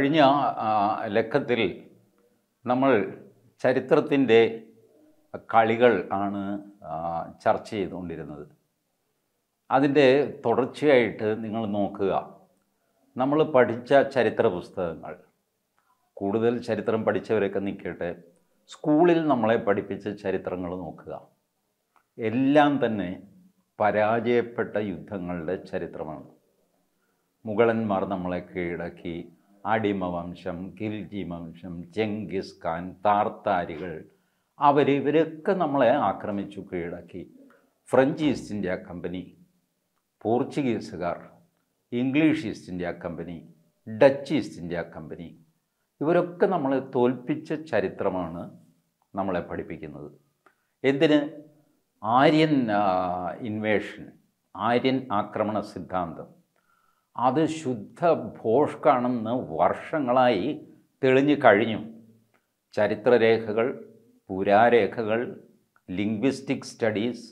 കഴിഞ്ഞ ലക്കത്തിൽ നമ്മൾ ചരിത്രത്തിൻ്റെ കളികൾ ആണ് ചർച്ച ചെയ്തുകൊണ്ടിരുന്നത് അതിൻ്റെ തുടർച്ചയായിട്ട് നിങ്ങൾ നോക്കുക നമ്മൾ പഠിച്ച ചരിത്ര പുസ്തകങ്ങൾ കൂടുതൽ ചരിത്രം പഠിച്ചവരൊക്കെ നിൽക്കട്ടെ സ്കൂളിൽ നമ്മളെ പഠിപ്പിച്ച ചരിത്രങ്ങൾ നോക്കുക എല്ലാം തന്നെ പരാജയപ്പെട്ട യുദ്ധങ്ങളുടെ ചരിത്രമാണ് മുഗളന്മാർ നമ്മളെ കീഴടക്കി അടിമവംശം ഖിൽജി വംശം ചെങ്കിസ് ഖാൻ താർത്താരികൾ അവർ ഇവരൊക്കെ നമ്മളെ ആക്രമിച്ചു കീഴടക്കി ഫ്രഞ്ച് ഈസ്റ്റ് ഇന്ത്യ കമ്പനി പോർച്ചുഗീസുകാർ English East India company Dutch East India company ഇവരൊക്കെ നമ്മളെ തോൽപ്പിച്ച ചരിത്രമാണ് നമ്മളെ പഠിപ്പിക്കുന്നത് എന്തിന് ആര്യൻ ഇൻവേഷൻ ആര്യൻ ആക്രമണ സിദ്ധാന്തം അത് ശുദ്ധ ഭോഷ്കാണെന്ന് വർഷങ്ങളായി തെളിഞ്ഞു കഴിഞ്ഞു ചരിത്രരേഖകൾ പുരാരേഖകൾ linguistic studies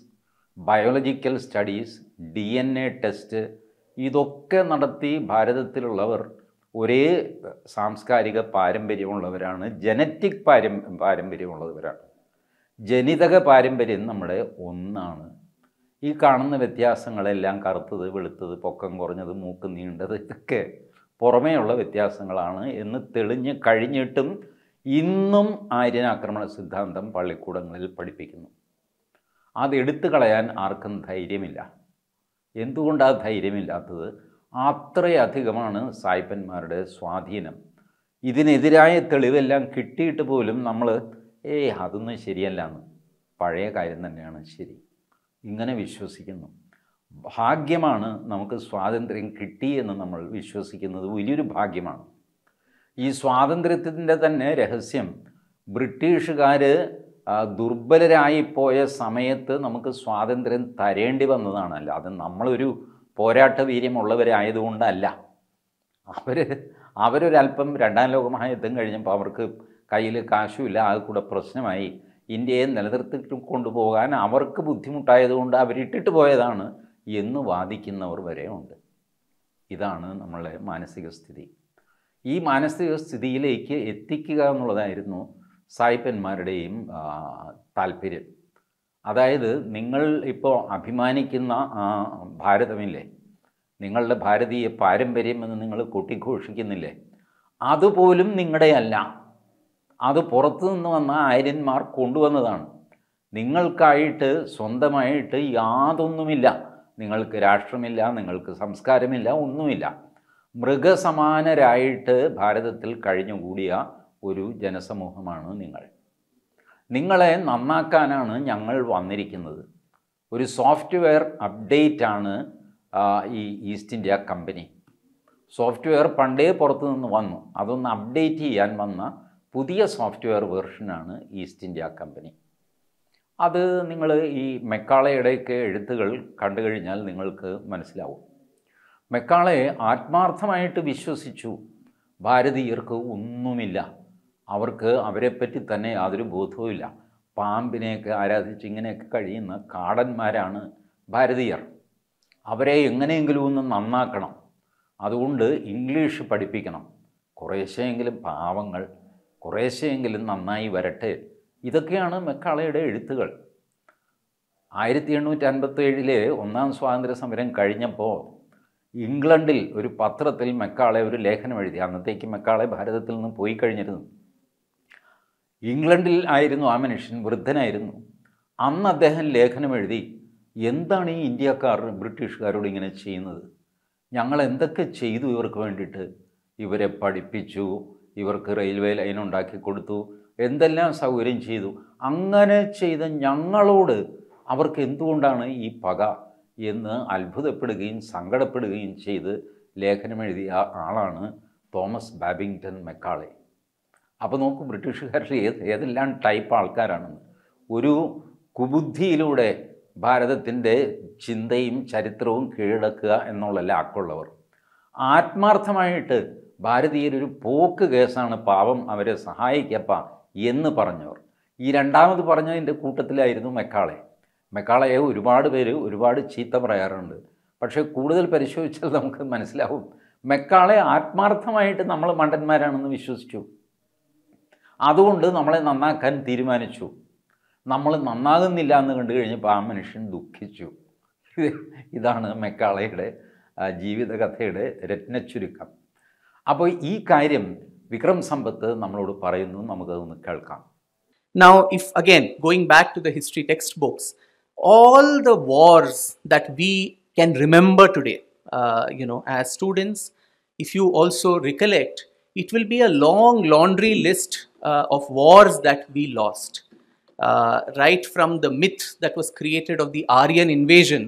biological studies D N A test ഇതൊക്കെ നടത്തി ഭാരതത്തിലുള്ളവർ ഒരേ സാംസ്കാരിക പാരമ്പര്യമുള്ളവരാണ് ജനറ്റിക് പാരം പാരമ്പര്യമുള്ളവരാണ് ജനിതക പാരമ്പര്യം നമ്മുടെ ഒന്നാണ് ഈ കാണുന്ന വ്യത്യാസങ്ങളെല്ലാം കറുത്തത് വെളുത്തത് പൊക്കം കുറഞ്ഞത് മൂക്ക് നീണ്ടത് ഇതൊക്കെ പുറമേയുള്ള വ്യത്യാസങ്ങളാണ് എന്ന് തെളിഞ്ഞ് കഴിഞ്ഞിട്ടും ഇന്നും ആര്യനാക്രമണ സിദ്ധാന്തം പള്ളിക്കൂടങ്ങളിൽ പഠിപ്പിക്കുന്നു അതെടുത്തു കളയാൻ ആർക്കും ധൈര്യമില്ല എന്തുകൊണ്ടാണ് ധൈര്യമില്ലാത്തത് അത്രയധികമാണ് സായിപ്പന്മാരുടെ സ്വാധീനം ഇതിനെതിരായ തെളിവെല്ലാം കിട്ടിയിട്ട് പോലും നമ്മൾ ഏയ് അതൊന്നും ശരിയല്ല എന്ന് പഴയ കാര്യം തന്നെയാണ് ശരി ഇങ്ങനെ വിശ്വസിക്കുന്നു ഭാഗ്യമാണ് നമുക്ക് സ്വാതന്ത്ര്യം കിട്ടി എന്ന് നമ്മൾ വിശ്വസിക്കുന്നത് വലിയൊരു ഭാഗ്യമാണ് ഈ സ്വാതന്ത്ര്യത്തിൻ്റെ തന്നെ രഹസ്യം ബ്രിട്ടീഷുകാർ ദുർബലരായിപ്പോയ സമയത്ത് നമുക്ക് സ്വാതന്ത്ര്യം തരേണ്ടി വന്നതാണ് അല്ലാതെ നമ്മളൊരു പോരാട്ട വീര്യമുള്ളവരായതുകൊണ്ടല്ല അവർ അവരൊരല്പം രണ്ടാം ലോകമഹായുദ്ധം കഴിഞ്ഞപ്പോൾ അവർക്ക് കയ്യിൽ കാശുമില്ല അത് കൂടെ പ്രശ്നമായി ഇന്ത്യയെ നിലനിർത്തിട്ട് കൊണ്ടുപോകാൻ അവർക്ക് ബുദ്ധിമുട്ടായതുകൊണ്ട് അവരിട്ടിട്ട് പോയതാണ് എന്ന് വാദിക്കുന്നവർ വരെ ഉണ്ട് ഇതാണ് നമ്മളെ മാനസിക സ്ഥിതി ഈ മാനസിക സ്ഥിതിയിലേക്ക് എത്തിക്കുക എന്നുള്ളതായിരുന്നു സായിപ്പന്മാരുടെയും താല്പര്യം അതായത് നിങ്ങൾ ഇപ്പോൾ അഭിമാനിക്കുന്ന ഭാരതമില്ലേ നിങ്ങളുടെ ഭാരതീയ പാരമ്പര്യം എന്ന് നിങ്ങൾ കൂട്ടിഘോഷിക്കുന്നില്ലേ അതുപോലും നിങ്ങളുടെ അല്ല അത് പുറത്തു നിന്ന് വന്ന ആര്യന്മാർ കൊണ്ടുവന്നതാണ് നിങ്ങൾക്കായിട്ട് സ്വന്തമായിട്ട് യാതൊന്നുമില്ല നിങ്ങൾക്ക് രാഷ്ട്രമില്ല നിങ്ങൾക്ക് സംസ്കാരമില്ല ഒന്നുമില്ല മൃഗസമാനരായിട്ട് ഭാരതത്തിൽ കഴിഞ്ഞുകൂടിയ ഒരു ജനസമൂഹമാണ് നിങ്ങൾ നിങ്ങളെ നന്നാക്കാനാണ് ഞങ്ങൾ വന്നിരിക്കുന്നത് ഒരു സോഫ്റ്റ്വെയർ അപ്ഡേറ്റാണ് ഈ ഈസ്റ്റ് ഇന്ത്യ കമ്പനി സോഫ്റ്റ്വെയർ പണ്ടേ പുറത്തു നിന്ന് വന്നു അതൊന്ന് അപ്ഡേറ്റ് ചെയ്യാൻ വന്ന പുതിയ സോഫ്റ്റ്വെയർ വേർഷനാണ് ഈസ്റ്റ് ഇന്ത്യ കമ്പനി അത് നിങ്ങൾ ഈ മെക്കാളയുടെയൊക്കെ എഴുത്തുകൾ കണ്ടു കഴിഞ്ഞാൽ നിങ്ങൾക്ക് മനസ്സിലാവും മെക്കാളയെ ആത്മാർത്ഥമായിട്ട് വിശ്വസിച്ചു ഭാരതീയർക്ക് ഒന്നുമില്ല അവർക്ക് അവരെപ്പറ്റി തന്നെ യാതൊരു ബോധവുമില്ല പാമ്പിനെയൊക്കെ ആരാധിച്ച് ഇങ്ങനെയൊക്കെ കഴിയുന്ന കാടന്മാരാണ് ഭാരതീയർ അവരെ എങ്ങനെയെങ്കിലും ഒന്ന് നന്നാക്കണം അതുകൊണ്ട് ഇംഗ്ലീഷ് പഠിപ്പിക്കണം കുറേശ്ശെങ്കിലും പാവങ്ങൾ കുറേശ്ശെയെങ്കിലും നന്നായി വരട്ടെ ഇതൊക്കെയാണ് മെക്കാളയുടെ എഴുത്തുകൾ ആയിരത്തി എണ്ണൂറ്റി ഏഴിലെ ഒന്നാം സ്വാതന്ത്ര്യ സമരം കഴിഞ്ഞപ്പോൾ ഇംഗ്ലണ്ടിൽ ഒരു പത്രത്തിൽ മെക്കാളെ ഒരു ലേഖനം എഴുതി അന്നത്തേക്ക് മെക്കാളെ ഭാരതത്തിൽ നിന്ന് പോയി കഴിഞ്ഞിരുന്നു ഇംഗ്ലണ്ടിൽ ആയിരുന്നു ആ മനുഷ്യൻ വൃദ്ധനായിരുന്നു അന്ന് അദ്ദേഹം ലേഖനം എഴുതി എന്താണ് ഈ ഇന്ത്യക്കാർ ബ്രിട്ടീഷുകാരോട് ഇങ്ങനെ ചെയ്യുന്നത് ഞങ്ങൾ എന്തൊക്കെ ചെയ്തു ഇവർക്ക് വേണ്ടിയിട്ട് ഇവരെ പഠിപ്പിച്ചു ഇവർക്ക് റെയിൽവേ ലൈൻ ഉണ്ടാക്കി കൊടുത്തു എന്തെല്ലാം സൗകര്യം ചെയ്തു അങ്ങനെ ചെയ്ത ഞങ്ങളോട് അവർക്ക് എന്തുകൊണ്ടാണ് ഈ പക എന്ന് അത്ഭുതപ്പെടുകയും സങ്കടപ്പെടുകയും ചെയ്ത് എഴുതിയ ആളാണ് തോമസ് ബാബിങ്ടൺ മെക്കാളെ അപ്പോൾ നോക്കും ബ്രിട്ടീഷുകാരിൽ ഏത് ഏതെല്ലാം ടൈപ്പ് ആൾക്കാരാണെന്ന് ഒരു കുബുദ്ധിയിലൂടെ ഭാരതത്തിൻ്റെ ചിന്തയും ചരിത്രവും കീഴടക്കുക എന്നുള്ള ലാക്കുള്ളവർ ആത്മാർത്ഥമായിട്ട് ഭാരതീയരൊരു പോക്ക് കേസാണ് പാവം അവരെ സഹായിക്കപ്പ എന്ന് പറഞ്ഞവർ ഈ രണ്ടാമത് പറഞ്ഞതിൻ്റെ കൂട്ടത്തിലായിരുന്നു മെക്കാളെ മെക്കാളയെ ഒരുപാട് പേര് ഒരുപാട് ചീത്ത പറയാറുണ്ട് പക്ഷേ കൂടുതൽ പരിശോധിച്ചാൽ നമുക്ക് മനസ്സിലാവും മെക്കാളെ ആത്മാർത്ഥമായിട്ട് നമ്മൾ മണ്ടന്മാരാണെന്ന് വിശ്വസിച്ചു അതുകൊണ്ട് നമ്മളെ നന്നാക്കാൻ തീരുമാനിച്ചു നമ്മൾ നന്നാകുന്നില്ല എന്ന് കണ്ടു കഴിഞ്ഞപ്പോൾ ആ മനുഷ്യൻ ദുഃഖിച്ചു ഇതാണ് മെക്കാളയുടെ ജീവിതകഥയുടെ രത്നച്ചുരുക്കം അപ്പോൾ ഈ കാര്യം വിക്രം സമ്പത്ത് നമ്മളോട് പറയുന്നു നമുക്കതൊന്ന് കേൾക്കാം now if again going back to the history text books all the wars that we can remember today you know as students if you also recollect it will be a long laundry list uh, of wars that we lost. Uh, right from the myth that was created of the Aryan invasion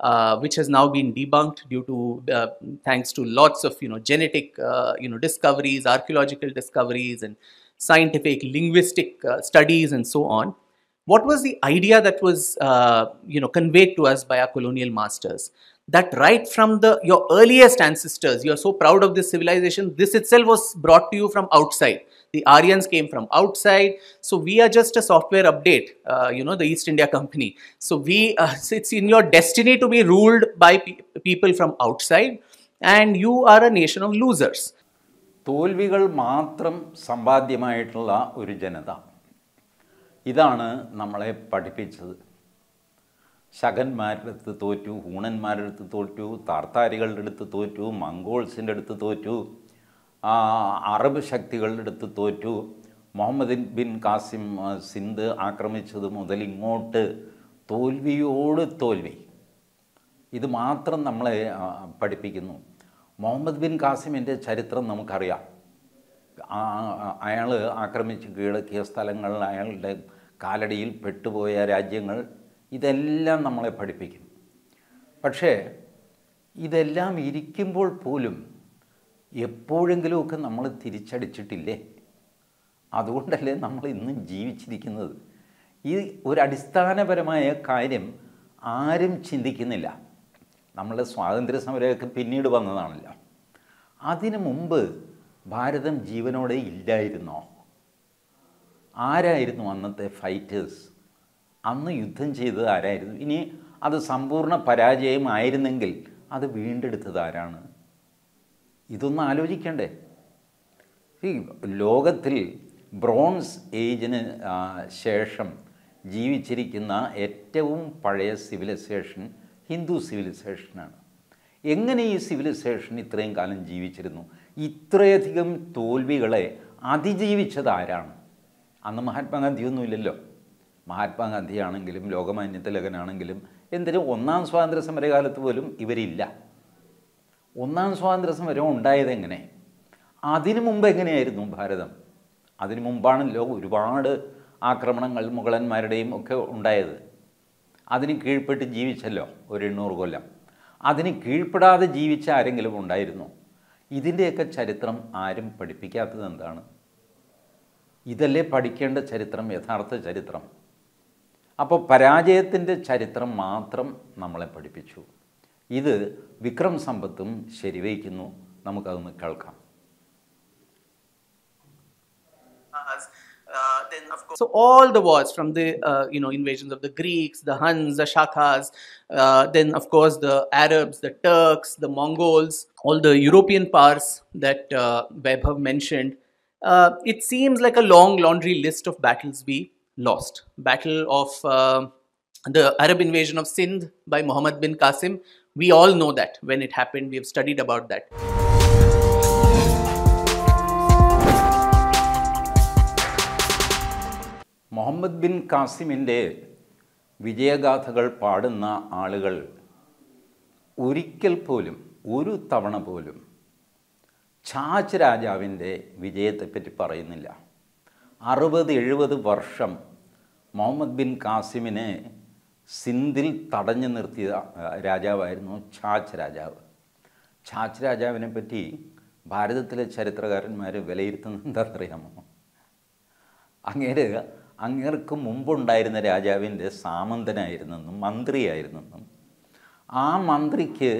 uh, which has now been debunked due to uh, thanks to lots of you know genetic uh, you know discoveries archaeological discoveries and scientific linguistic uh, studies and so on what was the idea that was uh, you know conveyed to us by our colonial masters that right from the your earliest ancestors you are so proud of this civilization this itself was brought to you from outside The Aryans came from outside. So we are just a software update, uh, you know, the East India company. So we, uh, it's in your destiny to be ruled by pe people from outside and you are a nation of losers. തോൽവികൾ മാത്രം സമ്പാദ്യമായിട്ടുള്ള ഒരു ജനത ഇതാണ് നമ്മളെ പഠിപ്പിച്ചത് ശകന്മാരുടെ അടുത്ത് തോറ്റു ഹൂണന്മാരുടെ അടുത്ത് തോറ്റു താർത്താരികളുടെ അടുത്ത് തോറ്റു മംഗോൾസിൻ്റെ അടുത്ത് തോറ്റു അറബ് ശക്തികളുടെ അടുത്ത് തോറ്റു മുഹമ്മദ് ബിൻ കാസിം സിന്ധ് ആക്രമിച്ചത് മുതൽ ഇങ്ങോട്ട് തോൽവിയോട് തോൽവി ഇത് മാത്രം നമ്മളെ പഠിപ്പിക്കുന്നു മുഹമ്മദ് ബിൻ കാസിമിൻ്റെ ചരിത്രം നമുക്കറിയാം അയാൾ ആക്രമിച്ച് കീഴടക്കിയ സ്ഥലങ്ങൾ അയാളുടെ കാലടിയിൽ പെട്ടുപോയ രാജ്യങ്ങൾ ഇതെല്ലാം നമ്മളെ പഠിപ്പിക്കും പക്ഷേ ഇതെല്ലാം ഇരിക്കുമ്പോൾ പോലും എപ്പോഴെങ്കിലുമൊക്കെ നമ്മൾ തിരിച്ചടിച്ചിട്ടില്ലേ അതുകൊണ്ടല്ലേ നമ്മൾ ഇന്നും ജീവിച്ചിരിക്കുന്നത് ഈ ഒരു അടിസ്ഥാനപരമായ കാര്യം ആരും ചിന്തിക്കുന്നില്ല നമ്മളുടെ സ്വാതന്ത്ര്യ സമരമൊക്കെ പിന്നീട് വന്നതാണല്ലോ അതിനു മുമ്പ് ഭാരതം ജീവനോടെ ഇല്ലായിരുന്നോ ആരായിരുന്നു അന്നത്തെ ഫൈറ്റേഴ്സ് അന്ന് യുദ്ധം ചെയ്തത് ആരായിരുന്നു ഇനി അത് സമ്പൂർണ്ണ പരാജയമായിരുന്നെങ്കിൽ അത് വീണ്ടെടുത്തത് ആരാണ് ഇതൊന്നും ആലോചിക്കണ്ടേ ഈ ലോകത്തിൽ ബ്രോൺസ് ഏജിന് ശേഷം ജീവിച്ചിരിക്കുന്ന ഏറ്റവും പഴയ സിവിലൈസേഷൻ ഹിന്ദു സിവിലൈസേഷനാണ് എങ്ങനെ ഈ സിവിലൈസേഷൻ ഇത്രയും കാലം ജീവിച്ചിരുന്നു ഇത്രയധികം തോൽവികളെ അതിജീവിച്ചത് ആരാണ് അന്ന് മഹാത്മാഗാന്ധിയൊന്നുമില്ലല്ലോ ഇല്ലല്ലോ മഹാത്മാഗാന്ധിയാണെങ്കിലും ലോകമാന്യത്തിലകനാണെങ്കിലും എന്തിനും ഒന്നാം സ്വാതന്ത്ര്യ സമരകാലത്ത് പോലും ഇവരില്ല ഒന്നാം സ്വാതന്ത്ര്യ സമരം ഉണ്ടായത് എങ്ങനെ അതിനു മുമ്പ് എങ്ങനെയായിരുന്നു ഭാരതം അതിനു മുമ്പാണല്ലോ ഒരുപാട് ആക്രമണങ്ങൾ മുഗളന്മാരുടെയും ഒക്കെ ഉണ്ടായത് അതിന് കീഴ്പ്പെട്ട് ജീവിച്ചല്ലോ ഒരു എണ്ണൂറ് കൊല്ലം അതിന് കീഴ്പ്പെടാതെ ജീവിച്ച ആരെങ്കിലും ഉണ്ടായിരുന്നു ഇതിൻ്റെയൊക്കെ ചരിത്രം ആരും പഠിപ്പിക്കാത്തത് എന്താണ് ഇതല്ലേ പഠിക്കേണ്ട ചരിത്രം യഥാർത്ഥ ചരിത്രം അപ്പോൾ പരാജയത്തിൻ്റെ ചരിത്രം മാത്രം നമ്മളെ പഠിപ്പിച്ചു ഇത് വിക്രം സമ്പത്തും ശരിവയ്ക്കുന്നു നമുക്കതൊന്ന് കേൾക്കാം So all the wars from the uh, you know invasions of the Greeks, the Huns, the Shakas, uh, then of course the Arabs, the Turks, the Mongols, all the European powers that uh, have mentioned. Uh, it seems like a long laundry list of battles we lost. Battle of uh, the Arab invasion of Sindh by Muhammad bin Qasim We all know that when it happened, we have studied about that. Muhammad bin കാസിമിൻ്റെ വിജയഗാഥകൾ പാടുന്ന ആളുകൾ ഒരിക്കൽ പോലും ഒരു തവണ പോലും ഛാച്ച് രാജാവിൻ്റെ വിജയത്തെപ്പറ്റി പറയുന്നില്ല അറുപത് എഴുപത് വർഷം മുഹമ്മദ് ബിൻ കാസിമിനെ സിന്ധിൽ തടഞ്ഞു നിർത്തിയ രാജാവായിരുന്നു ഛാച്ച് രാജാവ് ഛാച്ച് രാജാവിനെ പറ്റി ഭാരതത്തിലെ ചരിത്രകാരന്മാർ വിലയിരുത്തുന്നത് എന്താണെന്നറിയാമോ അങ്ങേര് അങ്ങേർക്ക് മുമ്പുണ്ടായിരുന്ന രാജാവിൻ്റെ സാമന്തനായിരുന്നെന്നും മന്ത്രിയായിരുന്നെന്നും ആ മന്ത്രിക്ക്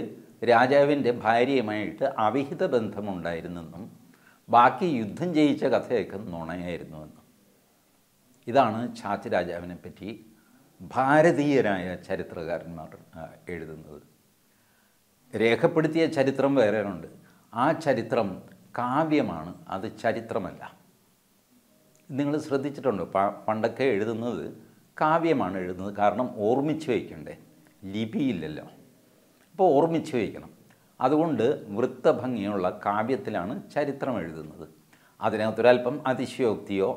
രാജാവിൻ്റെ ഭാര്യയുമായിട്ട് അവിഹിത ബന്ധമുണ്ടായിരുന്നെന്നും ബാക്കി യുദ്ധം ജയിച്ച കഥയൊക്കെ നുണയായിരുന്നുവെന്നും ഇതാണ് ഛാച്ച് രാജാവിനെ പറ്റി ഭാരതീയരായ ചരിത്രകാരന്മാർ എഴുതുന്നത് രേഖപ്പെടുത്തിയ ചരിത്രം ഉണ്ട് ആ ചരിത്രം കാവ്യമാണ് അത് ചരിത്രമല്ല നിങ്ങൾ ശ്രദ്ധിച്ചിട്ടുണ്ടോ പണ്ടൊക്കെ എഴുതുന്നത് കാവ്യമാണ് എഴുതുന്നത് കാരണം ഓർമ്മിച്ച് വയ്ക്കണ്ടേ ലിപിയില്ലല്ലോ അപ്പോൾ ഓർമ്മിച്ച് വയ്ക്കണം അതുകൊണ്ട് വൃത്തഭംഗിയുള്ള കാവ്യത്തിലാണ് ചരിത്രം എഴുതുന്നത് അതിനകത്തൊരല്പം അതിശയോക്തിയോ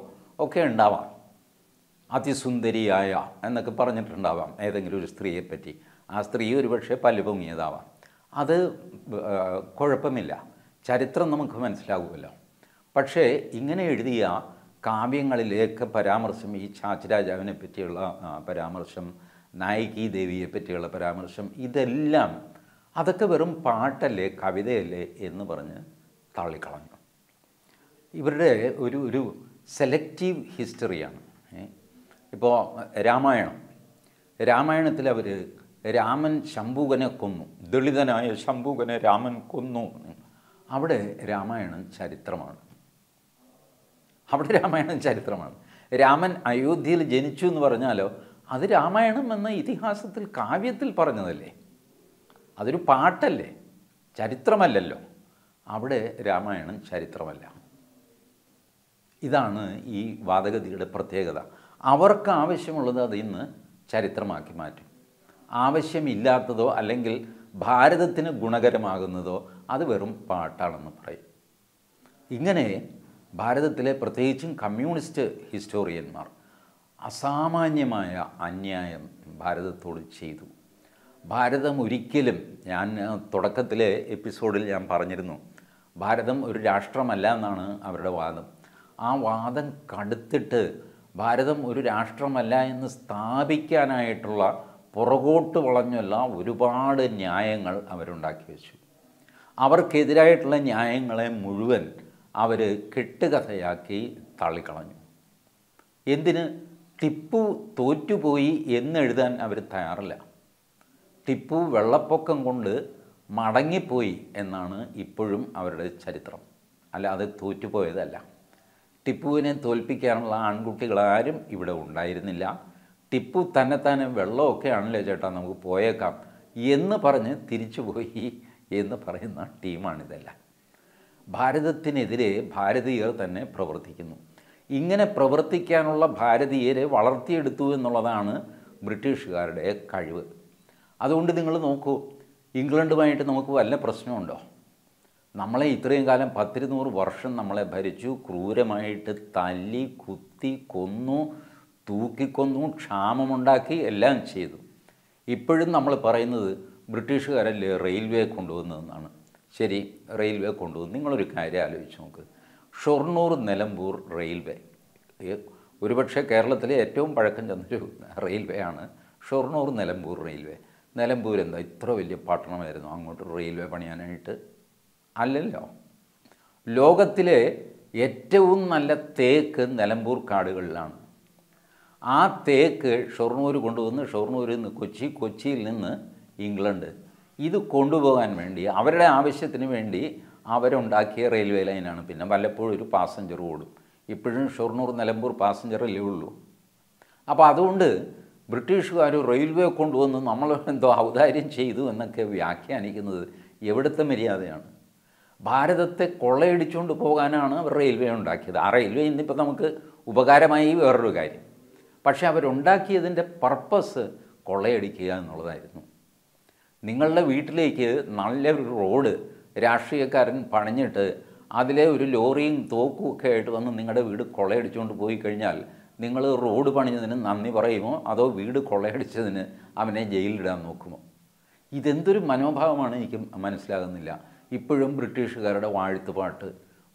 ഒക്കെ ഉണ്ടാവാം അതിസുന്ദരിയായ എന്നൊക്കെ പറഞ്ഞിട്ടുണ്ടാവാം ഏതെങ്കിലും ഒരു സ്ത്രീയെപ്പറ്റി ആ സ്ത്രീ ഒരുപക്ഷെ പല്ല് പൊങ്ങിയതാവാം അത് കുഴപ്പമില്ല ചരിത്രം നമുക്ക് മനസ്സിലാകുമല്ലോ പക്ഷേ ഇങ്ങനെ എഴുതിയ കാവ്യങ്ങളിലേക്ക് പരാമർശം ഈ ചാച്ചി രാജാവിനെ പറ്റിയുള്ള പരാമർശം നായികി ദേവിയെ പറ്റിയുള്ള പരാമർശം ഇതെല്ലാം അതൊക്കെ വെറും പാട്ടല്ലേ കവിതയല്ലേ എന്ന് പറഞ്ഞ് തള്ളിക്കളഞ്ഞു ഇവരുടെ ഒരു ഒരു സെലക്റ്റീവ് ഹിസ്റ്ററിയാണ് ഇപ്പോൾ രാമായണം രാമായണത്തിൽ അവർ രാമൻ ശംഭൂകനെ കൊന്നു ദളിതനായ ശംഭൂകനെ രാമൻ കൊന്നു അവിടെ രാമായണം ചരിത്രമാണ് അവിടെ രാമായണം ചരിത്രമാണ് രാമൻ അയോധ്യയിൽ ജനിച്ചു എന്ന് പറഞ്ഞാലോ അത് രാമായണം എന്ന ഇതിഹാസത്തിൽ കാവ്യത്തിൽ പറഞ്ഞതല്ലേ അതൊരു പാട്ടല്ലേ ചരിത്രമല്ലല്ലോ അവിടെ രാമായണം ചരിത്രമല്ല ഇതാണ് ഈ വാദഗതിയുടെ പ്രത്യേകത അവർക്ക് ആവശ്യമുള്ളത് അത് ഇന്ന് ചരിത്രമാക്കി മാറ്റും ആവശ്യമില്ലാത്തതോ അല്ലെങ്കിൽ ഭാരതത്തിന് ഗുണകരമാകുന്നതോ അത് വെറും പാട്ടാണെന്ന് പറയും ഇങ്ങനെ ഭാരതത്തിലെ പ്രത്യേകിച്ചും കമ്മ്യൂണിസ്റ്റ് ഹിസ്റ്റോറിയന്മാർ അസാമാന്യമായ അന്യായം ഭാരതത്തോട് ചെയ്തു ഭാരതം ഒരിക്കലും ഞാൻ തുടക്കത്തിലെ എപ്പിസോഡിൽ ഞാൻ പറഞ്ഞിരുന്നു ഭാരതം ഒരു രാഷ്ട്രമല്ല എന്നാണ് അവരുടെ വാദം ആ വാദം കടുത്തിട്ട് ഭാരതം ഒരു രാഷ്ട്രമല്ല എന്ന് സ്ഥാപിക്കാനായിട്ടുള്ള പുറകോട്ട് വളഞ്ഞുള്ള ഒരുപാട് ന്യായങ്ങൾ അവരുണ്ടാക്കി വെച്ചു അവർക്കെതിരായിട്ടുള്ള ന്യായങ്ങളെ മുഴുവൻ അവർ കെട്ടുകഥയാക്കി തള്ളിക്കളഞ്ഞു എന്തിന് ടിപ്പു തോറ്റുപോയി എന്നെഴുതാൻ അവർ തയ്യാറില്ല ടിപ്പു വെള്ളപ്പൊക്കം കൊണ്ട് മടങ്ങിപ്പോയി എന്നാണ് ഇപ്പോഴും അവരുടെ ചരിത്രം അല്ല അത് തോറ്റുപോയതല്ല ടിപ്പുവിനെ തോൽപ്പിക്കാനുള്ള ആൺകുട്ടികൾ ആരും ഇവിടെ ഉണ്ടായിരുന്നില്ല ടിപ്പു തന്നെ തന്നെ വെള്ളമൊക്കെ ആണല്ലോ ചേട്ടാ നമുക്ക് പോയേക്കാം എന്ന് പറഞ്ഞ് തിരിച്ചുപോയി എന്ന് പറയുന്ന ടീമാണിതെല്ലാം ഭാരതത്തിനെതിരെ ഭാരതീയർ തന്നെ പ്രവർത്തിക്കുന്നു ഇങ്ങനെ പ്രവർത്തിക്കാനുള്ള ഭാരതീയരെ വളർത്തിയെടുത്തു എന്നുള്ളതാണ് ബ്രിട്ടീഷുകാരുടെ കഴിവ് അതുകൊണ്ട് നിങ്ങൾ നോക്കൂ ഇംഗ്ലണ്ടുമായിട്ട് നമുക്ക് വല്ല പ്രശ്നമുണ്ടോ നമ്മളെ ഇത്രയും കാലം പത്തിരുന്നൂറ് വർഷം നമ്മളെ ഭരിച്ചു ക്രൂരമായിട്ട് തല്ലി കുത്തി കൊന്നു തൂക്കിക്കൊന്നു ക്ഷാമമുണ്ടാക്കി എല്ലാം ചെയ്തു ഇപ്പോഴും നമ്മൾ പറയുന്നത് ബ്രിട്ടീഷുകാരല്ലേ റെയിൽവേ കൊണ്ടുവന്നതെന്നാണ് ശരി റെയിൽവേ കൊണ്ടുവന്ന് നിങ്ങളൊരു കാര്യം ആലോചിച്ച് നോക്ക് ഷൊർണൂർ നിലമ്പൂർ റെയിൽവേ ഒരുപക്ഷെ കേരളത്തിലെ ഏറ്റവും പഴക്കം ചെന്നൊരു റെയിൽവേ ആണ് ഷൊർണൂർ നിലമ്പൂർ റെയിൽവേ നിലമ്പൂർ എന്താ ഇത്ര വലിയ പട്ടണമായിരുന്നു അങ്ങോട്ട് റെയിൽവേ പണിയാനായിട്ട് അല്ലല്ലോ ലോകത്തിലെ ഏറ്റവും നല്ല തേക്ക് നിലമ്പൂർ കാടുകളിലാണ് ആ തേക്ക് ഷൊർണൂർ കൊണ്ടുവന്ന് ഷൊർണൂരിൽ നിന്ന് കൊച്ചി കൊച്ചിയിൽ നിന്ന് ഇംഗ്ലണ്ട് ഇത് കൊണ്ടുപോകാൻ വേണ്ടി അവരുടെ ആവശ്യത്തിന് വേണ്ടി അവരുണ്ടാക്കിയ റെയിൽവേ ലൈനാണ് പിന്നെ വല്ലപ്പോഴും ഒരു പാസഞ്ചർ ഓടും ഇപ്പോഴും ഷൊർണൂർ നിലമ്പൂർ പാസഞ്ചറല്ലേ ഉള്ളൂ അപ്പോൾ അതുകൊണ്ട് ബ്രിട്ടീഷുകാർ റെയിൽവേ കൊണ്ടുവന്ന് നമ്മൾ എന്തോ ഔദാര്യം ചെയ്തു എന്നൊക്കെ വ്യാഖ്യാനിക്കുന്നത് എവിടുത്തെ മര്യാദയാണ് ഭാരതത്തെ കൊള്ളയടിച്ചുകൊണ്ട് പോകാനാണ് അവർ റെയിൽവേ ഉണ്ടാക്കിയത് ആ റെയിൽവേ ഇന്നിപ്പോൾ നമുക്ക് ഉപകാരമായി വേറൊരു കാര്യം പക്ഷേ അവരുണ്ടാക്കിയതിൻ്റെ പർപ്പസ് കൊള്ളയടിക്കുക എന്നുള്ളതായിരുന്നു നിങ്ങളുടെ വീട്ടിലേക്ക് നല്ലൊരു റോഡ് രാഷ്ട്രീയക്കാരൻ പണിഞ്ഞിട്ട് അതിലെ ഒരു ലോറിയും തോക്കും ഒക്കെ ആയിട്ട് വന്ന് നിങ്ങളുടെ വീട് കൊള്ളയടിച്ചുകൊണ്ട് പോയി കഴിഞ്ഞാൽ നിങ്ങൾ റോഡ് പണിഞ്ഞതിന് നന്ദി പറയുമോ അതോ വീട് കൊള്ളയടിച്ചതിന് അവനെ ജയിലിടാൻ നോക്കുമോ ഇതെന്തൊരു മനോഭാവമാണ് എനിക്ക് മനസ്സിലാകുന്നില്ല ഇപ്പോഴും ബ്രിട്ടീഷുകാരുടെ വാഴ്ത്തുപാട്ട്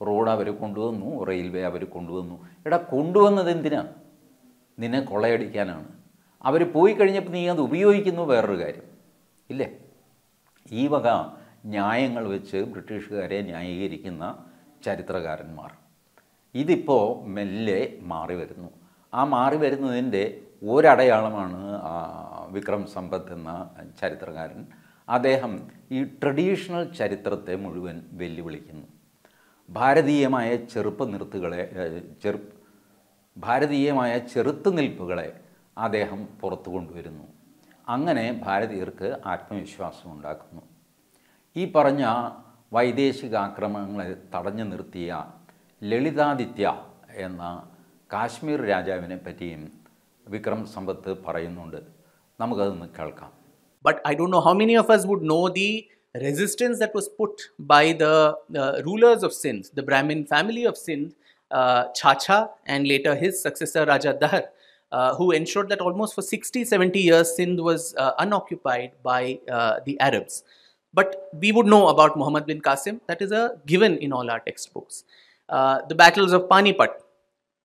റോഡ് അവർ കൊണ്ടുവന്നു റെയിൽവേ അവർ കൊണ്ടുവന്നു എടാ കൊണ്ടുവന്നത് എന്തിനാണ് നിന്നെ കൊള്ളയടിക്കാനാണ് അവർ പോയി കഴിഞ്ഞപ്പോൾ നീ അത് ഉപയോഗിക്കുന്നു വേറൊരു കാര്യം ഇല്ലേ ഈ വക ന്യായങ്ങൾ വെച്ച് ബ്രിട്ടീഷുകാരെ ന്യായീകരിക്കുന്ന ചരിത്രകാരന്മാർ ഇതിപ്പോൾ മെല്ലെ മാറി വരുന്നു ആ മാറി വരുന്നതിൻ്റെ ഒരടയാളമാണ് വിക്രം സമ്പത്ത് എന്ന ചരിത്രകാരൻ അദ്ദേഹം ഈ ട്രഡീഷണൽ ചരിത്രത്തെ മുഴുവൻ വെല്ലുവിളിക്കുന്നു ഭാരതീയമായ ചെറുപ്പ നിർത്തുകളെ ചെറു ഭാരതീയമായ ചെറുത്തുനിൽപ്പുകളെ അദ്ദേഹം പുറത്തു കൊണ്ടുവരുന്നു അങ്ങനെ ഭാരതീയർക്ക് ആത്മവിശ്വാസം ഉണ്ടാക്കുന്നു ഈ പറഞ്ഞ വൈദേശിക ആക്രമണങ്ങളെ തടഞ്ഞു നിർത്തിയ ലളിതാദിത്യ എന്ന കാശ്മീർ രാജാവിനെ പറ്റിയും വിക്രം സമ്പത്ത് പറയുന്നുണ്ട് നമുക്കതൊന്ന് കേൾക്കാം But I don't know how many of us would know the resistance that was put by the uh, rulers of Sindh, the Brahmin family of Sindh, uh, Chacha and later his successor Raja Dahar, uh, who ensured that almost for 60 70 years Sindh was uh, unoccupied by uh, the Arabs. But we would know about Muhammad bin Qasim, that is a given in all our textbooks. Uh, the battles of Panipat,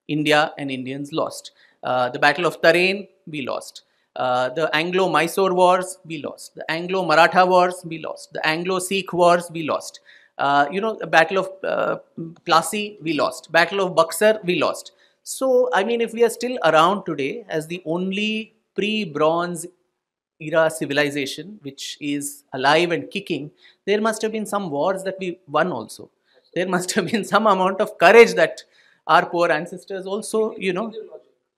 India and Indians lost. Uh, the battle of Tarain, we lost. Uh, the Anglo Mysore wars, we lost. The Anglo Maratha wars, we lost. The Anglo Sikh wars, we lost. Uh, you know, the Battle of uh, Plassey, we lost. Battle of Buxar, we lost. So, I mean, if we are still around today as the only pre bronze era civilization which is alive and kicking, there must have been some wars that we won also. There must have been some amount of courage that our poor ancestors also, you know.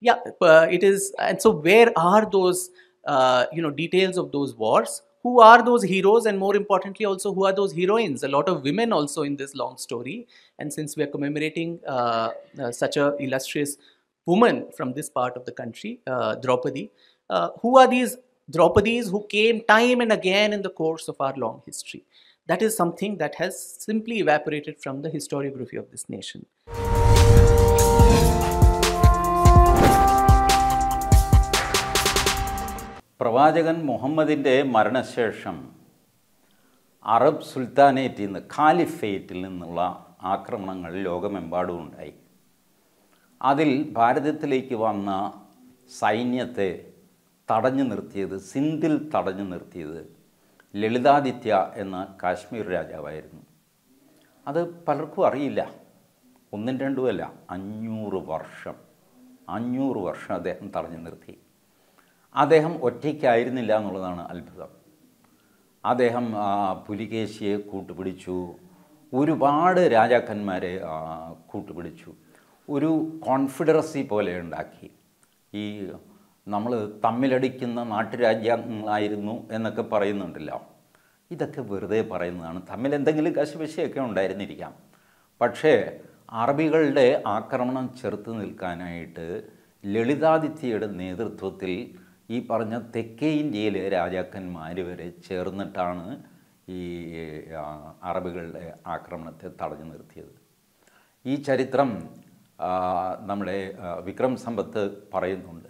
Yeah, uh, it is. And so, where are those, uh, you know, details of those wars? Who are those heroes? And more importantly, also, who are those heroines? A lot of women also in this long story. And since we are commemorating uh, uh, such a illustrious woman from this part of the country, uh, Draupadi, uh, who are these Draupadis who came time and again in the course of our long history? That is something that has simply evaporated from the historiography of this nation. പ്രവാചകൻ മുഹമ്മദിൻ്റെ മരണശേഷം Arab സുൽത്താനേറ്റിൽ നിന്ന് ഖാലിഫേറ്റിൽ നിന്നുള്ള ആക്രമണങ്ങൾ ലോകമെമ്പാടും ഉണ്ടായി അതിൽ ഭാരതത്തിലേക്ക് വന്ന സൈന്യത്തെ തടഞ്ഞു നിർത്തിയത് സിന്ധിൽ തടഞ്ഞു നിർത്തിയത് ലളിതാദിത്യ എന്ന കാശ്മീർ രാജാവായിരുന്നു അത് പലർക്കും അറിയില്ല ഒന്നും രണ്ടുമല്ല അഞ്ഞൂറ് വർഷം അഞ്ഞൂറ് വർഷം അദ്ദേഹം തടഞ്ഞു നിർത്തി അദ്ദേഹം ഒറ്റയ്ക്കായിരുന്നില്ല എന്നുള്ളതാണ് അത്ഭുതം അദ്ദേഹം പുലികേശിയെ കൂട്ടുപിടിച്ചു ഒരുപാട് രാജാക്കന്മാരെ കൂട്ടുപിടിച്ചു ഒരു കോൺഫിഡറസി പോലെ ഉണ്ടാക്കി ഈ നമ്മൾ തമ്മിലടിക്കുന്ന നാട്ടുരാജ്യങ്ങളായിരുന്നു എന്നൊക്കെ പറയുന്നുണ്ടല്ലോ ഇതൊക്കെ വെറുതെ പറയുന്നതാണ് തമ്മിൽ എന്തെങ്കിലും കശപശയൊക്കെ ഉണ്ടായിരുന്നിരിക്കാം പക്ഷേ അറബികളുടെ ആക്രമണം ചെറുത്ത് നിൽക്കാനായിട്ട് ലളിതാദിത്യയുടെ നേതൃത്വത്തിൽ ഈ പറഞ്ഞ തെക്കേ ഇന്ത്യയിലെ രാജാക്കന്മാർ വരെ ചേർന്നിട്ടാണ് ഈ അറബികളുടെ ആക്രമണത്തെ തടഞ്ഞു നിർത്തിയത് ഈ ചരിത്രം നമ്മുടെ വിക്രം സമ്പത്ത് പറയുന്നുണ്ട്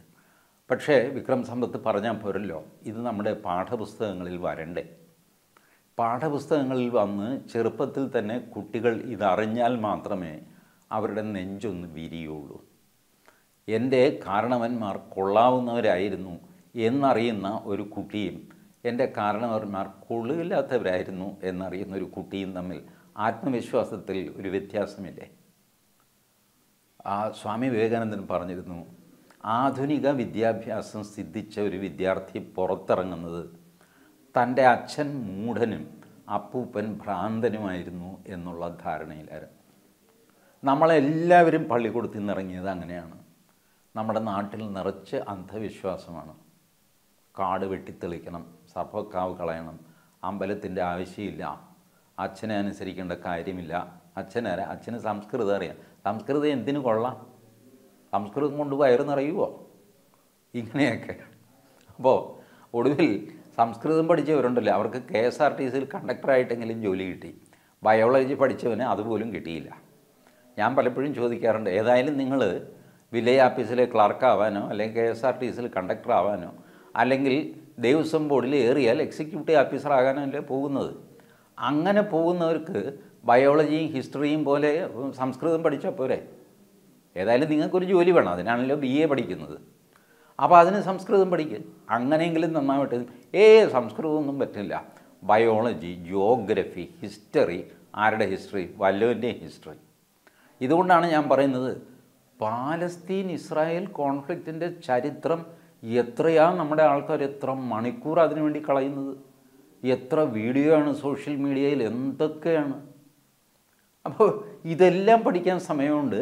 പക്ഷേ വിക്രം സമ്പത്ത് പറഞ്ഞാൽ പോരല്ലോ ഇത് നമ്മുടെ പാഠപുസ്തകങ്ങളിൽ വരണ്ടേ പാഠപുസ്തകങ്ങളിൽ വന്ന് ചെറുപ്പത്തിൽ തന്നെ കുട്ടികൾ ഇതറിഞ്ഞാൽ മാത്രമേ അവരുടെ നെഞ്ചൊന്ന് വിരിയുള്ളൂ എൻ്റെ കാരണവന്മാർ കൊള്ളാവുന്നവരായിരുന്നു എന്നറിയുന്ന ഒരു കുട്ടിയും എൻ്റെ കാരണവർമാർ കൊള്ളില്ലാത്തവരായിരുന്നു എന്നറിയുന്ന ഒരു കുട്ടിയും തമ്മിൽ ആത്മവിശ്വാസത്തിൽ ഒരു വ്യത്യാസമില്ലേ ആ സ്വാമി വിവേകാനന്ദൻ പറഞ്ഞിരുന്നു ആധുനിക വിദ്യാഭ്യാസം സിദ്ധിച്ച ഒരു വിദ്യാർത്ഥി പുറത്തിറങ്ങുന്നത് തൻ്റെ അച്ഛൻ മൂഢനും അപ്പൂപ്പൻ ഭ്രാന്തനുമായിരുന്നു എന്നുള്ള ധാരണയിലായിരുന്നു നമ്മളെല്ലാവരും പള്ളിക്കൂടത്തിൽ നിന്നിറങ്ങിയത് അങ്ങനെയാണ് നമ്മുടെ നാട്ടിൽ നിറച്ച് അന്ധവിശ്വാസമാണ് കാട് വെട്ടിത്തെളിക്കണം സർപ്പക്കാവ് കളയണം അമ്പലത്തിൻ്റെ ആവശ്യമില്ല അച്ഛനെ അനുസരിക്കേണ്ട കാര്യമില്ല അച്ഛനാരെ അച്ഛന് സംസ്കൃതം അറിയാം സംസ്കൃതം എന്തിനു കൊള്ളാം സംസ്കൃതം കൊണ്ട് വയറ് നിറയുമോ ഇങ്ങനെയൊക്കെ അപ്പോൾ ഒടുവിൽ സംസ്കൃതം പഠിച്ചവരുണ്ടല്ലോ അവർക്ക് കെ എസ് ആർ ടി സിയിൽ കണ്ടക്ടറായിട്ടെങ്കിലും ജോലി കിട്ടി ബയോളജി പഠിച്ചവന് അതുപോലും കിട്ടിയില്ല ഞാൻ പലപ്പോഴും ചോദിക്കാറുണ്ട് ഏതായാലും നിങ്ങൾ വില്ലേജ് ഓഫീസിലെ ക്ലർക്കാവാനോ അല്ലെങ്കിൽ കെ എസ് ആർ ടി സിയിൽ കണ്ടക്ടർ ആവാനോ അല്ലെങ്കിൽ ദേവസ്വം ബോർഡിൽ ഏറിയാൽ എക്സിക്യൂട്ടീവ് ഓഫീസർ ആകാനല്ലേ പോകുന്നത് അങ്ങനെ പോകുന്നവർക്ക് ബയോളജിയും ഹിസ്റ്ററിയും പോലെ സംസ്കൃതം പഠിച്ചാൽ പോരെ ഏതായാലും നിങ്ങൾക്കൊരു ജോലി വേണം അതിനാണല്ലോ ബി എ പഠിക്കുന്നത് അപ്പോൾ അതിന് സംസ്കൃതം പഠിക്കുക അങ്ങനെയെങ്കിലും നന്നായിട്ട് ഏ സംസ്കൃതമൊന്നും പറ്റില്ല ബയോളജി ജിയോഗ്രഫി ഹിസ്റ്ററി ആരുടെ ഹിസ്റ്ററി വല്ലവൻ്റെ ഹിസ്റ്ററി ഇതുകൊണ്ടാണ് ഞാൻ പറയുന്നത് പാലസ്തീൻ ഇസ്രായേൽ കോൺഫ്ലിക്റ്റിൻ്റെ ചരിത്രം എത്രയാ നമ്മുടെ ആൾക്കാർ എത്ര മണിക്കൂർ അതിനുവേണ്ടി കളയുന്നത് എത്ര വീഡിയോ ആണ് സോഷ്യൽ മീഡിയയിൽ എന്തൊക്കെയാണ് അപ്പോൾ ഇതെല്ലാം പഠിക്കാൻ സമയമുണ്ട്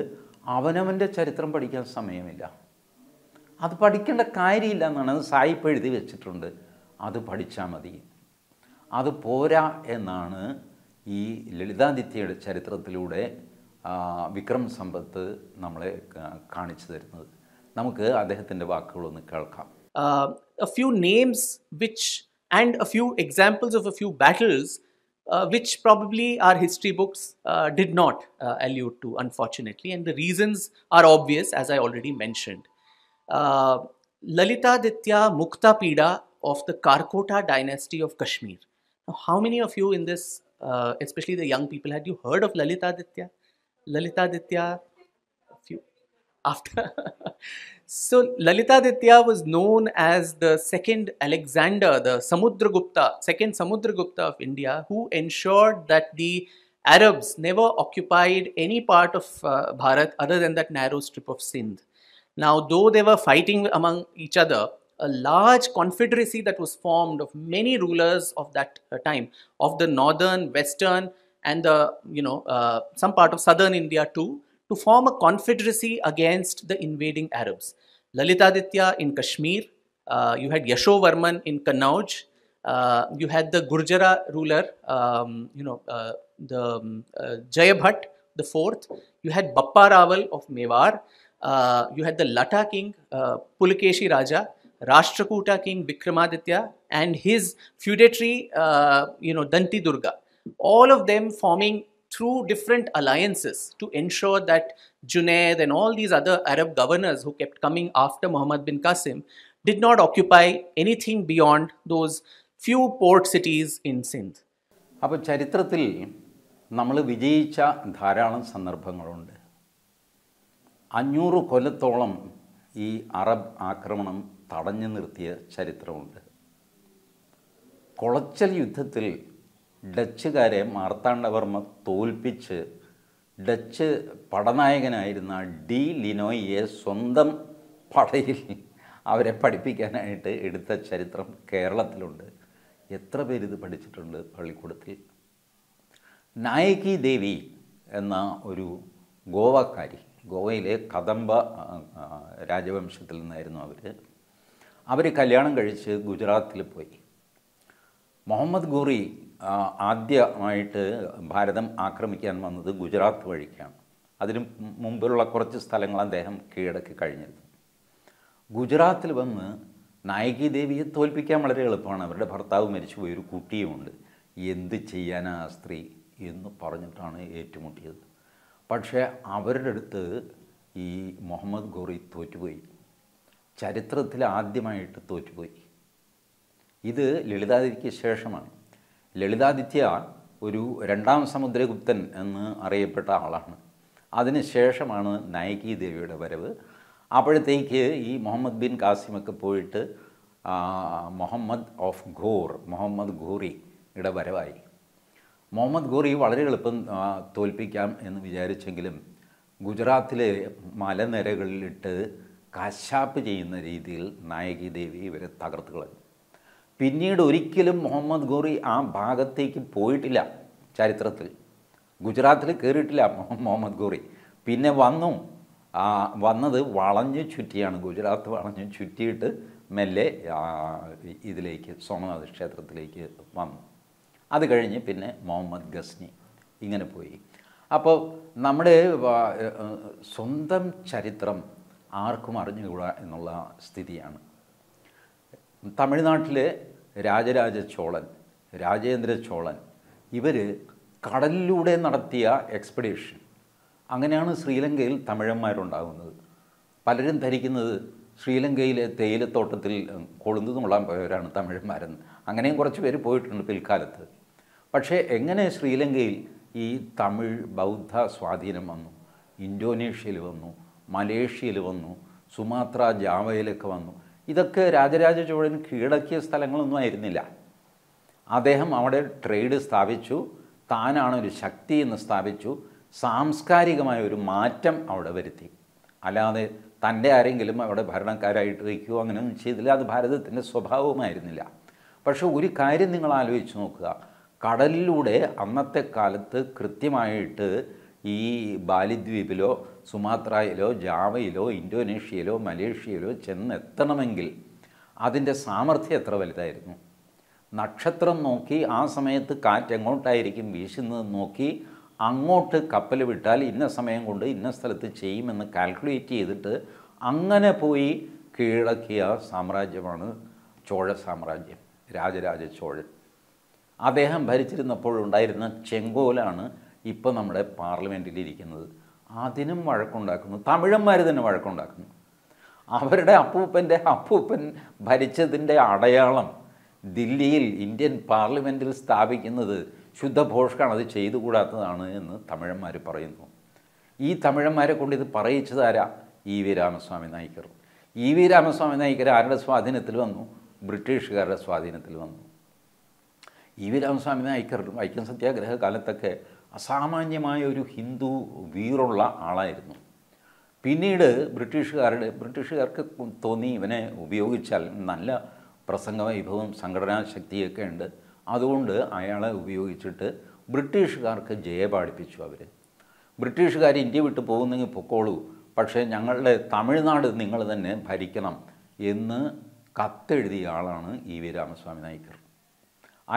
അവനവൻ്റെ ചരിത്രം പഠിക്കാൻ സമയമില്ല അത് പഠിക്കേണ്ട കാര്യമില്ല എന്നാണ് അത് സായിപ്പ് എഴുതി വെച്ചിട്ടുണ്ട് അത് പഠിച്ചാൽ മതി അത് പോരാ എന്നാണ് ഈ ലളിതാദിത്യയുടെ ചരിത്രത്തിലൂടെ വിക്രം സമ്പത്ത് നമ്മളെ കാണിച്ചു തരുന്നത് Uh, a few names which and a few examples of a few battles uh, which probably our history books uh, did not allude to unfortunately and the reasons are obvious as i already mentioned Ditya Mukta Pida of the karkota dynasty of kashmir how many of you in this especially the young people had you heard of Ditya? Ditya, a few after So Lalitaditya was known as the second Alexander, the Samudragupta, second Samudragupta of India, who ensured that the Arabs never occupied any part of uh, Bharat other than that narrow strip of Sindh. Now, though they were fighting among each other, a large confederacy that was formed of many rulers of that uh, time, of the northern, western, and the, you know, uh, some part of southern India too, to form a confederacy against the invading Arabs. Lalitaditya in Kashmir, uh, you had Yashovarman in Kannauj, uh, you had the Gurjara ruler, um, you know, uh, the um, uh, Jayabhat the fourth, you had Bappa Raval of Mewar, uh, you had the Lata king, uh, Pulakeshi Raja, Rashtrakuta king Vikramaditya and his feudatory, you know, Danti Durga. All of them forming through different alliances to ensure that Junaid and all these other Arab governors who kept coming after Muhammad bin Qasim did not occupy anything beyond those few port cities in Sindh. അപ്പോൾ ചരിത്രത്തിൽ നമ്മൾ വിജയിച്ച ധാരാളം സന്ദർഭങ്ങളുണ്ട് അഞ്ഞൂറ് കൊല്ലത്തോളം ഈ Arab ആക്രമണം തടഞ്ഞു നിർത്തിയ ചരിത്രമുണ്ട് കൊളച്ചൽ യുദ്ധത്തിൽ ഡച്ചുകാരെ മാർത്താണ്ഡവർമ്മ തോൽപ്പിച്ച് ഡച്ച് പടനായകനായിരുന്ന ഡി ലിനോയിയെ സ്വന്തം പടയിൽ അവരെ പഠിപ്പിക്കാനായിട്ട് എടുത്ത ചരിത്രം കേരളത്തിലുണ്ട് എത്ര പേര് ഇത് പഠിച്ചിട്ടുണ്ട് പള്ളിക്കൂടത്തിൽ നായകി ദേവി എന്ന ഒരു ഗോവക്കാരി ഗോവയിലെ കദംബ രാജവംശത്തിൽ നിന്നായിരുന്നു അവർ അവർ കല്യാണം കഴിച്ച് ഗുജറാത്തിൽ പോയി മുഹമ്മദ് ഗോറി ആദ്യമായിട്ട് ഭാരതം ആക്രമിക്കാൻ വന്നത് ഗുജറാത്ത് വഴിക്കാണ് അതിന് മുമ്പിലുള്ള കുറച്ച് സ്ഥലങ്ങൾ അദ്ദേഹം കീഴടക്കി കഴിഞ്ഞിരുന്നു ഗുജറാത്തിൽ വന്ന് നായികി ദേവിയെ തോൽപ്പിക്കാൻ വളരെ എളുപ്പമാണ് അവരുടെ ഭർത്താവ് മരിച്ചുപോയി ഒരു കുട്ടിയുമുണ്ട് എന്ത് ചെയ്യാനാ ആ സ്ത്രീ എന്ന് പറഞ്ഞിട്ടാണ് ഏറ്റുമുട്ടിയത് പക്ഷേ അവരുടെ അടുത്ത് ഈ മുഹമ്മദ് ഗോറി തോറ്റുപോയി ചരിത്രത്തിൽ ആദ്യമായിട്ട് തോറ്റുപോയി ഇത് ലളിതാദേവിക്ക് ശേഷമാണ് ലളിതാദിത്യ ഒരു രണ്ടാം സമുദ്രഗുപ്തൻ എന്ന് അറിയപ്പെട്ട ആളാണ് അതിനുശേഷമാണ് നായകി ദേവിയുടെ വരവ് അപ്പോഴത്തേക്ക് ഈ മുഹമ്മദ് ബിൻ കാസിമൊക്കെ പോയിട്ട് മുഹമ്മദ് ഓഫ് ഘോർ മുഹമ്മദ് ഘോറിയുടെ വരവായി മുഹമ്മദ് ഘോറി വളരെ എളുപ്പം തോൽപ്പിക്കാം എന്ന് വിചാരിച്ചെങ്കിലും ഗുജറാത്തിലെ മലനിരകളിലിട്ട് കശാപ്പ് ചെയ്യുന്ന രീതിയിൽ നായകി ദേവി ഇവരെ തകർത്ത് കളഞ്ഞു പിന്നീട് ഒരിക്കലും മുഹമ്മദ് ഗോറി ആ ഭാഗത്തേക്ക് പോയിട്ടില്ല ചരിത്രത്തിൽ ഗുജറാത്തിൽ കയറിയിട്ടില്ല മുഹമ്മദ് ഗോറി പിന്നെ വന്നു വന്നത് വളഞ്ഞു ചുറ്റിയാണ് ഗുജറാത്ത് വളഞ്ഞു ചുറ്റിയിട്ട് മെല്ലെ ഇതിലേക്ക് സോമനാഥ് ക്ഷേത്രത്തിലേക്ക് വന്നു അത് കഴിഞ്ഞ് പിന്നെ മുഹമ്മദ് ഗസ്നി ഇങ്ങനെ പോയി അപ്പോൾ നമ്മുടെ സ്വന്തം ചരിത്രം ആർക്കും അറിഞ്ഞുകൂടാ എന്നുള്ള സ്ഥിതിയാണ് തമിഴ്നാട്ടിലെ രാജരാജ ചോളൻ രാജേന്ദ്ര ചോളൻ ഇവർ കടലിലൂടെ നടത്തിയ എക്സ്പെഡീഷൻ അങ്ങനെയാണ് ശ്രീലങ്കയിൽ തമിഴന്മാരുണ്ടാകുന്നത് പലരും ധരിക്കുന്നത് ശ്രീലങ്കയിലെ തേയിലത്തോട്ടത്തിൽ കൊളുന്തു പോയവരാണ് തമിഴന്മാരെന്ന് അങ്ങനെയും കുറച്ച് പേര് പോയിട്ടുണ്ട് പിൽക്കാലത്ത് പക്ഷേ എങ്ങനെ ശ്രീലങ്കയിൽ ഈ തമിഴ് ബൗദ്ധ സ്വാധീനം വന്നു ഇന്തോനേഷ്യയിൽ വന്നു മലേഷ്യയിൽ വന്നു സുമാത്ര ജാവയിലൊക്കെ വന്നു ഇതൊക്കെ രാജരാജ ചോഴൻ കീഴടക്കിയ സ്ഥലങ്ങളൊന്നും ആയിരുന്നില്ല അദ്ദേഹം അവിടെ ട്രേഡ് സ്ഥാപിച്ചു താനാണ് ഒരു ശക്തി എന്ന് സ്ഥാപിച്ചു സാംസ്കാരികമായ ഒരു മാറ്റം അവിടെ വരുത്തി അല്ലാതെ തൻ്റെ ആരെങ്കിലും അവിടെ ഭരണക്കാരായിട്ട് വയ്ക്കുകയോ അങ്ങനെയൊന്നും ചെയ്തില്ല അത് ഭാരതത്തിൻ്റെ സ്വഭാവമായിരുന്നില്ല പക്ഷേ ഒരു കാര്യം നിങ്ങൾ ആലോചിച്ച് നോക്കുക കടലിലൂടെ അന്നത്തെ കാലത്ത് കൃത്യമായിട്ട് ഈ ബാലിദ്വീപിലോ സുമാത്രയിലോ ജാവയിലോ ഇൻഡോനേഷ്യയിലോ മലേഷ്യയിലോ ചെന്നെത്തണമെങ്കിൽ അതിൻ്റെ സാമർഥ്യം എത്ര വലുതായിരുന്നു നക്ഷത്രം നോക്കി ആ സമയത്ത് കാറ്റ് എങ്ങോട്ടായിരിക്കും വീശുന്നത് നോക്കി അങ്ങോട്ട് കപ്പൽ വിട്ടാൽ ഇന്ന സമയം കൊണ്ട് ഇന്ന സ്ഥലത്ത് ചെയ്യുമെന്ന് കാൽക്കുലേറ്റ് ചെയ്തിട്ട് അങ്ങനെ പോയി കീഴടക്കിയ സാമ്രാജ്യമാണ് ചോഴ സാമ്രാജ്യം രാജരാജ ചോഴൻ അദ്ദേഹം ഭരിച്ചിരുന്നപ്പോഴുണ്ടായിരുന്ന ചെങ്കോലാണ് ഇപ്പോൾ നമ്മുടെ പാർലമെൻറ്റിൽ ഇരിക്കുന്നത് അതിനും വഴക്കുണ്ടാക്കുന്നു തമിഴന്മാർ തന്നെ വഴക്കുണ്ടാക്കുന്നു അവരുടെ അപ്പൂപ്പൻ്റെ അപ്പൂപ്പൻ ഭരിച്ചതിൻ്റെ അടയാളം ദില്ലിയിൽ ഇന്ത്യൻ പാർലമെൻറ്റിൽ സ്ഥാപിക്കുന്നത് ശുദ്ധഭോഷ്കാണ് അത് ചെയ്തുകൂടാത്തതാണ് എന്ന് തമിഴന്മാർ പറയുന്നു ഈ തമിഴന്മാരെ കൊണ്ട് ഇത് പറയിച്ചതാരാ E V Ramaswamy Naicker E V Ramaswamy Naicker ആരുടെ സ്വാധീനത്തിൽ വന്നു ബ്രിട്ടീഷുകാരുടെ സ്വാധീനത്തിൽ വന്നു ഇ വി രാമസ്വാമി നായിക്കർ വൈക്കം സത്യാഗ്രഹ കാലത്തൊക്കെ അസാമാന്യമായ ഒരു ഹിന്ദു വീറുള്ള ആളായിരുന്നു പിന്നീട് ബ്രിട്ടീഷുകാരുടെ ബ്രിട്ടീഷുകാർക്ക് തോന്നി ഇവനെ ഉപയോഗിച്ചാൽ നല്ല പ്രസംഗ വൈഭവം സംഘടനാ ശക്തിയൊക്കെ ഉണ്ട് അതുകൊണ്ട് അയാളെ ഉപയോഗിച്ചിട്ട് ബ്രിട്ടീഷുകാർക്ക് ജയപാടിപ്പിച്ചു അവർ ബ്രിട്ടീഷുകാർ ഇന്ത്യ വിട്ട് പോകുന്നെങ്കിൽ പൊക്കോളൂ പക്ഷേ ഞങ്ങളുടെ തമിഴ്നാട് നിങ്ങൾ തന്നെ ഭരിക്കണം എന്ന് കത്തെഴുതിയ ആളാണ് ഇ വി രാമസ്വാമി നായിക്കർ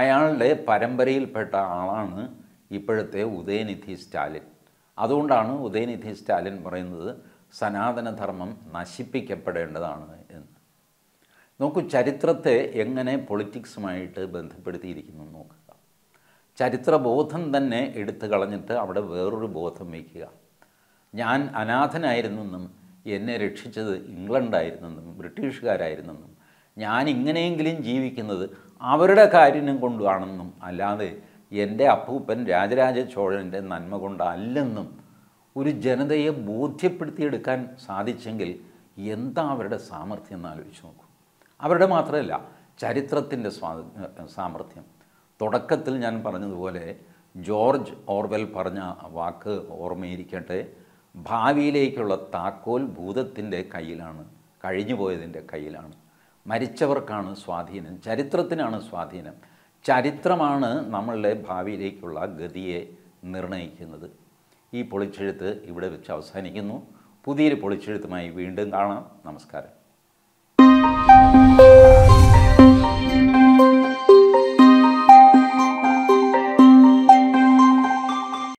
അയാളുടെ പരമ്പരയിൽപ്പെട്ട ആളാണ് ഇപ്പോഴത്തെ ഉദയനിധി സ്റ്റാലിൻ അതുകൊണ്ടാണ് ഉദയനിധി സ്റ്റാലിൻ പറയുന്നത് സനാതനധർമ്മം നശിപ്പിക്കപ്പെടേണ്ടതാണ് എന്ന് നോക്കൂ ചരിത്രത്തെ എങ്ങനെ പൊളിറ്റിക്സുമായിട്ട് ബന്ധപ്പെടുത്തിയിരിക്കുന്നു നോക്കുക ചരിത്രബോധം തന്നെ എടുത്തു കളഞ്ഞിട്ട് അവിടെ വേറൊരു ബോധം വയ്ക്കുക ഞാൻ അനാഥനായിരുന്നെന്നും എന്നെ രക്ഷിച്ചത് ഇംഗ്ലണ്ടായിരുന്നെന്നും ബ്രിട്ടീഷുകാരായിരുന്നെന്നും ഞാൻ ഇങ്ങനെയെങ്കിലും ജീവിക്കുന്നത് അവരുടെ കാരുണ്യം കൊണ്ടുവാണെന്നും അല്ലാതെ എൻ്റെ അപ്പൂപ്പൻ രാജരാജ ചോഴൻ്റെ നന്മ കൊണ്ടല്ലെന്നും ഒരു ജനതയെ ബോധ്യപ്പെടുത്തിയെടുക്കാൻ സാധിച്ചെങ്കിൽ എന്താ അവരുടെ സാമർഥ്യം എന്ന് ആലോചിച്ച് നോക്കൂ അവരുടെ മാത്രമല്ല ചരിത്രത്തിൻ്റെ സാമർഥ്യം തുടക്കത്തിൽ ഞാൻ പറഞ്ഞതുപോലെ ജോർജ് ഓർവെൽ പറഞ്ഞ വാക്ക് ഓർമ്മയിരിക്കട്ടെ ഭാവിയിലേക്കുള്ള താക്കോൽ ഭൂതത്തിൻ്റെ കയ്യിലാണ് പോയതിൻ്റെ കയ്യിലാണ് മരിച്ചവർക്കാണ് സ്വാധീനം ചരിത്രത്തിനാണ് സ്വാധീനം ചരിത്രമാണ് നമ്മളുടെ ഭാവിയിലേക്കുള്ള ഗതിയെ നിർണയിക്കുന്നത് ഈ പൊളിച്ചെഴുത്ത് ഇവിടെ വെച്ച് അവസാനിക്കുന്നു പുതിയൊരു പൊളിച്ചെഴുത്തുമായി വീണ്ടും കാണാം നമസ്കാരം